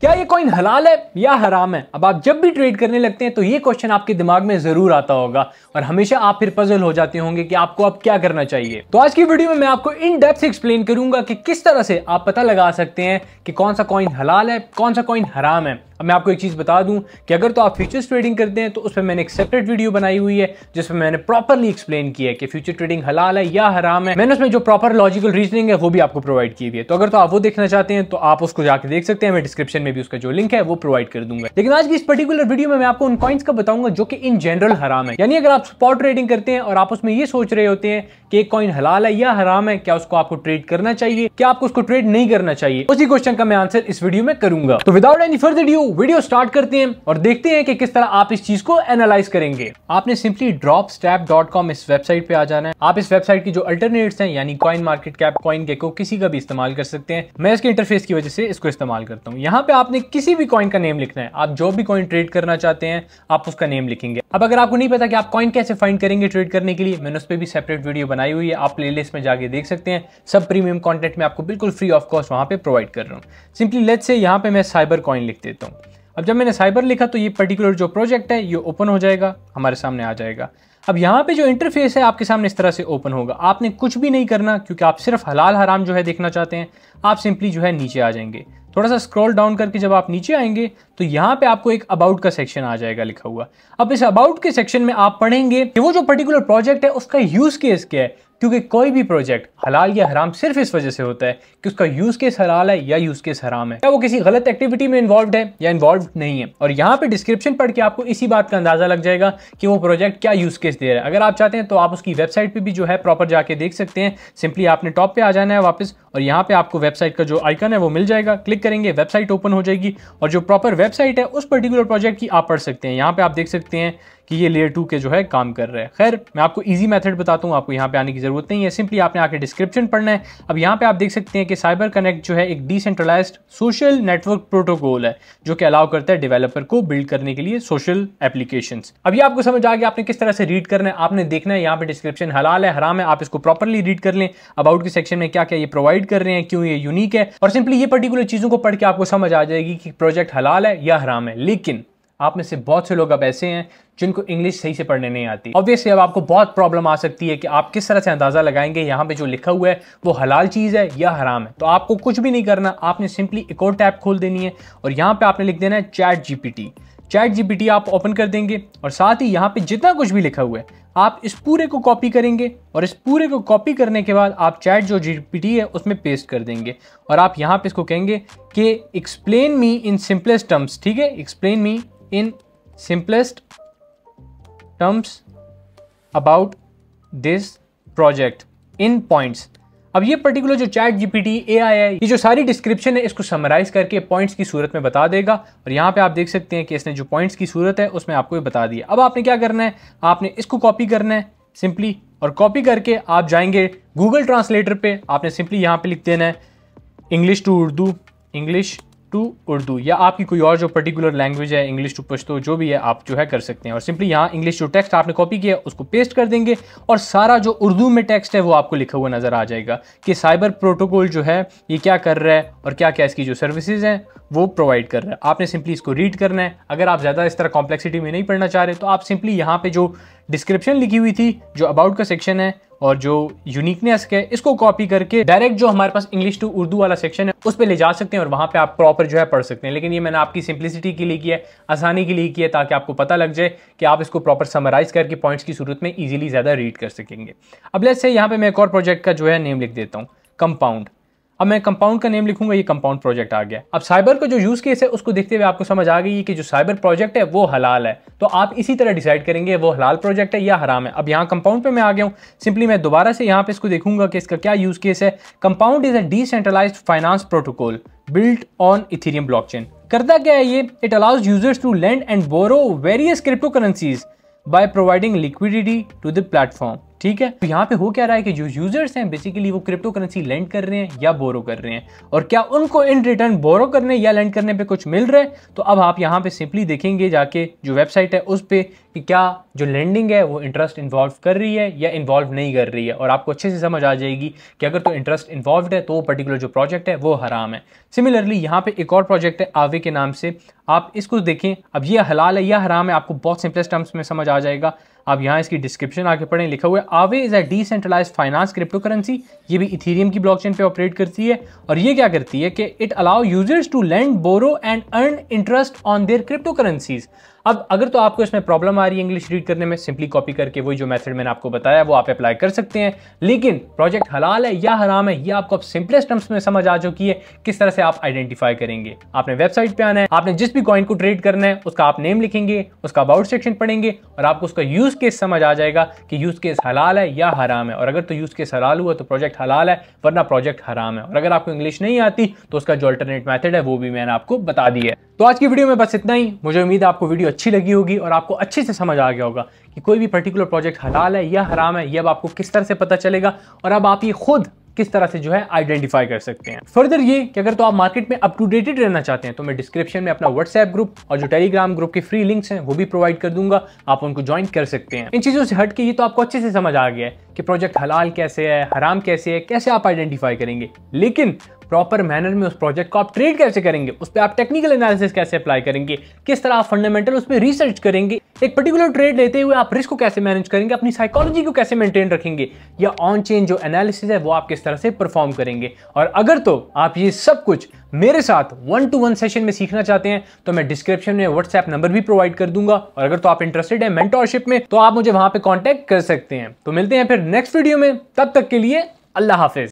क्या ये कॉइन हलाल है या हराम है अब आप जब भी ट्रेड करने लगते हैं तो ये क्वेश्चन आपके दिमाग में जरूर आता होगा और हमेशा आप फिर पजल हो जाते होंगे कि आपको अब आप क्या करना चाहिए तो आज की वीडियो में मैं आपको इन डेप्थ एक्सप्लेन करूंगा कि किस तरह से आप पता लगा सकते हैं कि कौन सा कॉइन हलाल है कौन सा कॉइन हराम है अब मैं आपको एक चीज़ बता दूं कि अगर तो आप फ्यूचर्स ट्रेडिंग करते हैं तो उस पर मैंने एक सेपरेट वीडियो बनाई हुई है जिसमें मैंने प्रॉपरली एक्सप्लेन किया है कि फ्यूचर ट्रेडिंग हलाल है या हराम है मैंने उसमें जो प्रॉपर लॉजिकल रीजनिंग है वो भी आपको प्रोवाइड की हुई है तो अगर तो आप वो देखना चाहते हैं तो आप उसको जाके देख सकते हैं मैं डिस्क्रिप्शन में में भी उसका जो लिंक है वो प्रोवाइड कर दूंगा लेकिन आज की इस पर्टिकुलर वीडियो में मैं आपको उन कॉइन्स का बताऊंगा जो कि इन जनरल हराम है यानी अगर आप स्पॉट ट्रेडिंग करते हैं और आप उसमें ये सोच रहे होते हैं कि एक कॉइन हलाल है या हराम है क्या उसको आपको ट्रेड करना चाहिए क्या आपको उसको ट्रेड नहीं करना चाहिए उसी क्वेश्चन का मैं आंसर इस वीडियो में करूंगा तो without any further due video start करते हैं और देखते हैं कि किस तरह आप इस चीज को एनालाइज करेंगे आपने सिंपली ड्रॉप डॉट कॉम इस वेबसाइट पे आ जाना है आप इस वेबसाइट की जो अल्टरनेट्स हैं यानी कॉइन मार्केट कैप कॉइन के को किसी का भी इस्तेमाल कर सकते हैं मैं इसके इंटरफेस की वजह से इसको इस्तेमाल करता हूँ यहाँ पे आपने किसी भी कॉइन का नेम लिखना है आप जो भी कॉइन ट्रेड करना चाहते हैं आप उसका नेम लिखेंगे अब अगर आपको नहीं पता कि आप कॉइन कैसे फाइंड करेंगे ट्रेड करने के लिए मैंने उस पर भी सेपरेट वीडियो बनाई हुई है आप प्लेलिस्ट में जाके देख सकते हैं सब प्रीमियम कॉन्टेंट में आपको बिल्कुल फ्री ऑफ कॉस्ट वहाँ पर प्रोवाइड कर रहा हूँ सिंपली लेट से यहाँ पे मैं साइबर कॉइन लिख देता हूँ अब जब मैंने साइबर लिखा तो ये पर्टिकुलर जो प्रोजेक्ट है ये ओपन हो जाएगा हमारे सामने आ जाएगा अब यहाँ पे जो इंटरफेस है आपके सामने इस तरह से ओपन होगा आपने कुछ भी नहीं करना क्योंकि आप सिर्फ हलाल हराम जो है देखना चाहते हैं आप सिंपली जो है नीचे आ जाएंगे थोड़ा सा स्क्रॉल डाउन करके जब आप नीचे आएंगे तो यहाँ पे आपको एक अबाउट का सेक्शन आ जाएगा लिखा हुआ अब इस अबाउट के सेक्शन में आप पढ़ेंगे कि वो जो पर्टिकुलर प्रोजेक्ट है उसका यूज केस क्या है क्योंकि कोई भी प्रोजेक्ट हलाल या हराम सिर्फ इस वजह से होता है कि उसका यूज केस हलाल है या यूज केस हराम है क्या वो किसी गलत एक्टिविटी में इन्वॉल्व है या इन्वॉल्व नहीं है और यहाँ पे डिस्क्रिप्शन पढ़ के आपको इसी बात का अंदाजा लग जाएगा कि वो प्रोजेक्ट क्या यूज केस दे रहा है अगर आप चाहते हैं तो आप उसकी वेबसाइट पर भी जो है प्रॉपर जाके देख सकते हैं सिंपली आपने टॉप पे आ जाना है वापस और यहाँ पे आपको वेबसाइट का जो आइकन है वो मिल जाएगा क्लिक करेंगे वेबसाइट ओपन हो जाएगी और जो प्रॉपर वेबसाइट है उस पर्टिकुलर प्रोजेक्ट की आप पढ़ सकते हैं यहाँ पे आप देख सकते हैं कि ये लेयर टू के जो है काम कर रहे हैं खैर मैं आपको ईजी मेथड बताता हूँ आपको यहाँ पे आने की जरूरत नहीं है सिंपली आपने आके डिस्क्रिप्शन पढ़ना है अब यहाँ पे आप देख सकते हैं कि साइबर कनेक्ट जो है एक डिसेंट्रलाइज सोशल नेटवर्क प्रोटोकॉल है जो कि अलाउ करता है डेवलपर को बिल्ड करने के लिए सोशल एप्लीकेशन अभी आपको समझ आ गया आपने किस तरह से रीड करना है आपने देखना है यहाँ पे डिस्क्रिप्शन हलाल है हराम है आप इसको प्रॉपरली रीड कर लें अबाउट के सेक्शन में क्या क्या ये प्रोवाइड कर रहे हैं क्यों ये यूनिक है और सिंपली ये पर्टिकुलर चीज़ों को पढ़ के आपको समझ आ जाएगी कि प्रोजेक्ट हलाल है या हराम है लेकिन आप में से बहुत से लोग अब ऐसे हैं जिनको इंग्लिश सही से पढ़ने नहीं आती ऑब्वियसली अब आपको बहुत प्रॉब्लम आ सकती है कि आप किस तरह से अंदाज़ा लगाएंगे यहाँ पे जो लिखा हुआ है वो हलाल चीज़ है या हराम है तो आपको कुछ भी नहीं करना आपने सिंपली एक और टैप खोल देनी है और यहाँ पे आपने लिख देना है चैट जी चैट जी आप ओपन कर देंगे और साथ ही यहाँ पे जितना कुछ भी लिखा हुआ है आप इस पूरे को कॉपी करेंगे और इस पूरे को कॉपी करने के बाद आप चैट जो जी है उसमें पेस्ट कर देंगे और आप यहाँ पे इसको कहेंगे कि explain me in simplest terms ठीक है explain me in simplest terms about this project in points अब ये पर्टिकुलर जो चैट जीपीटी एआई है ये जो सारी डिस्क्रिप्शन है इसको समराइज करके पॉइंट्स की सूरत में बता देगा और यहाँ पे आप देख सकते हैं कि इसने जो पॉइंट्स की सूरत है उसमें आपको ये बता दिया अब आपने क्या करना है आपने इसको कॉपी करना है सिंपली और कॉपी करके आप जाएंगे गूगल ट्रांसलेटर पे आपने सिंपली यहाँ पे लिख देना है English to Urdu English to Urdu या आपकी कोई और जो पर्टिकुलर लैंग्वेज है इंग्लिश टू पश्तो जो भी है आप जो है कर सकते हैं और सिंपली यहाँ इंग्लिश जो टेक्स्ट आपने कॉपी किया उसको पेस्ट कर देंगे और सारा जो उर्दू में टेक्स्ट है वो आपको लिखा हुआ नज़र आ जाएगा कि साइबर प्रोटोकॉल जो है ये क्या कर रहा है और क्या क्या इसकी जो सर्विसेज हैं वो प्रोवाइड कर रहा है आपने सिंपली इसको रीड करना है अगर आप ज़्यादा इस तरह कॉम्प्लेक्सिटी में नहीं पढ़ना चाह रहे तो आप सिंपली यहाँ पर जो डिस्क्रिप्शन लिखी हुई थी जो अबाउट का सेक्शन है और जो यूनिकनेस है इसको कॉपी करके डायरेक्ट जो हमारे पास इंग्लिश टू उर्दू वाला सेक्शन है उस पर ले जा सकते हैं और वहाँ पे आप प्रॉपर जो है पढ़ सकते हैं लेकिन ये मैंने आपकी सिंप्लिसिटी के लिए किया है आसानी के लिए किया है ताकि आपको पता लग जाए कि आप इसको प्रॉपर समराइज करके पॉइंट्स की सूरत में ईजिली ज़्यादा रीड कर सकेंगे अब लेट्स से यहाँ पर मैं एक और प्रोजेक्ट का जो है नेम लिख देता हूँ कंपाउंड अब मैं कंपाउंड का नेम लिखूंगा ये कंपाउंड प्रोजेक्ट आ गया अब साइबर का जो यूज़ केस है उसको देखते हुए आपको समझ आ गई कि जो साइबर प्रोजेक्ट है वो हलाल है तो आप इसी तरह डिसाइड करेंगे वो हलाल प्रोजेक्ट है या हराम है अब यहाँ कंपाउंड पे मैं आ गया हूँ सिंपली मैं दोबारा से यहाँ पे इसको देखूंगा कि इसका क्या यूज़ केस है Compound is a decentralize finance protocol on Ethereum blockchain करता क्या है ये it allows users to lend and borrow various cryptocurrencies by providing liquidity to the platform ठीक है तो यहाँ पे हो क्या रहा है कि जो यूजर्स हैं बेसिकली वो क्रिप्टो करेंसी लैंड कर रहे हैं या बोरो कर रहे हैं और क्या उनको इन रिटर्न बोरो करने या लैंड करने पे कुछ मिल रहा है तो अब आप यहाँ पे सिंपली देखेंगे जाके जो वेबसाइट है उस पर कि क्या जो लैंडिंग है वो इंटरेस्ट इन्वॉल्व कर रही है या इन्वॉल्व नहीं कर रही है और आपको अच्छे से समझ आ जाएगी कि अगर तो इंटरेस्ट इन्वॉल्व है तो वो पर्टिकुलर जो प्रोजेक्ट है वो हराम है सिमिलरली यहाँ पे एक और प्रोजेक्ट है आवे के नाम से आप इसको देखें अब ये हलाल है या हराम है आपको बहुत सिंपलेस्ट टर्म्स में समझ आ जाएगा आप यहाँ इसकी डिस्क्रिप्शन आके पढ़ें लिखा हुआ है Aave is a decentralize finance cryptocurrency ये भी इथीरियम की ब्लॉकचेन पे ऑपरेट करती है और ये क्या करती है कि it allow users to lend borrow and earn interest on their cryptocurrencies अब अगर तो आपको इसमें प्रॉब्लम आ रही है इंग्लिश रीड करने में सिंपली कॉपी करके वही जो मेथड मैंने आपको बताया वो आप अप्लाई कर सकते हैं लेकिन प्रोजेक्ट हलाल है या हराम है ये आपको अब सिंपलेस्ट टर्म्स में समझ आ चुकी है किस तरह से आप आइडेंटिफाई करेंगे आपने वेबसाइट पे आना है आपने जिस भी कॉइन को ट्रेड करना है उसका आप नेम लिखेंगे उसका अबाउट सेक्शन पढ़ेंगे और आपको उसका यूज केस समझ आ जाएगा कि यूज केस हलाल है या हराम है और अगर तो यूज केस हलाल हुआ तो प्रोजेक्ट हलाल है वरना प्रोजेक्ट हराम है और अगर आपको इंग्लिश नहीं आती तो उसका जो अल्टरनेट मैथड है वो भी मैंने आपको बता दिया है तो आज की वीडियो में बस इतना ही मुझे उम्मीद है आपको वीडियो अच्छी लगी होगी और आपको अच्छे से समझ आ गया होगा कि कोई भी पर्टिकुलर प्रोजेक्ट हलाल है या हराम है यह अब आपको किस तरह से पता चलेगा और अब आप ये खुद किस तरह से जो है आइडेंटिफाई कर सकते हैं फर्दर ये कि अगर तो आप मार्केट में अप टू डेटेड रहना चाहते हैं तो मैं डिस्क्रिप्शन में अपना व्हाट्सएप ग्रुप और जो टेलीग्राम ग्रुप के फ्री लिंक्स हैं वो भी प्रोवाइड कर दूंगा आप उनको ज्वाइन कर सकते हैं इन चीज़ों से हट के ये तो आपको अच्छे से समझ आ गया है कि प्रोजेक्ट हलाल कैसे है हराम कैसे है कैसे आप आइडेंटिफाई करेंगे लेकिन प्रॉपर मैनर में उस प्रोजेक्ट को आप ट्रेड कैसे करेंगे उस पर आप टेक्निकल एनालिसिस कैसे अप्लाई करेंगे किस तरह आप फंडामेंटल उस पर रिसर्च करेंगे एक पर्टिकुलर ट्रेड लेते हुए आप रिस्क को कैसे मैनेज करेंगे अपनी साइकोलॉजी को कैसे मेंटेन रखेंगे या ऑन चेन जो एनालिसिस है वो आप किस तरह से परफॉर्म करेंगे और अगर तो आप ये सब कुछ मेरे साथ वन टू वन सेशन में सीखना चाहते हैं तो मैं डिस्क्रिप्शन में व्हाट्सएप नंबर भी प्रोवाइड कर दूंगा और अगर तो आप इंटरेस्टेड है मेंटोरशिप में तो आप मुझे वहां पे कांटेक्ट कर सकते हैं तो मिलते हैं फिर नेक्स्ट वीडियो में तब तक के लिए अल्लाह हाफिज